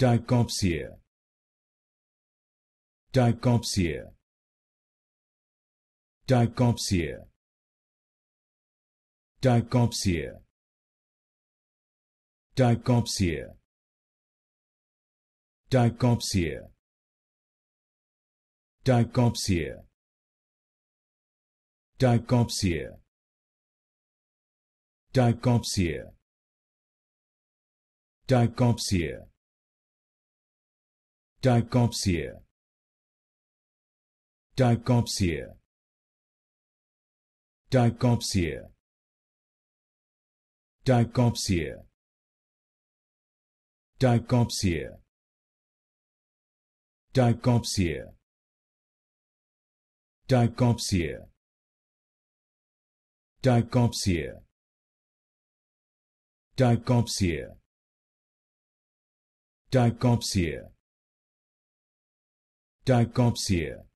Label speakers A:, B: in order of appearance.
A: Dicopsia. Dicopsia. Dicopsia. Dicopsia. Dicopsia. Dicopsia. Dicopsia. Dicopsia. Dicopsia. Dicopsia. Dicopsia. Dicopsia. Dicopsia. Dicopsia. Dicopsia. Dicopsia. Dicopsia. Dicopsia. Dicopsia. Dicopsia. Tchaikovsky.